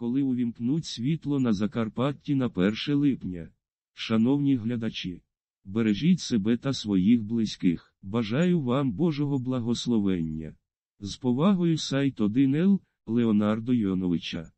коли увімкнуть світло на Закарпатті на 1 липня. Шановні глядачі, бережіть себе та своїх близьких. Бажаю вам Божого благословення. З повагою сайт 1Л Леонардо Йоновича.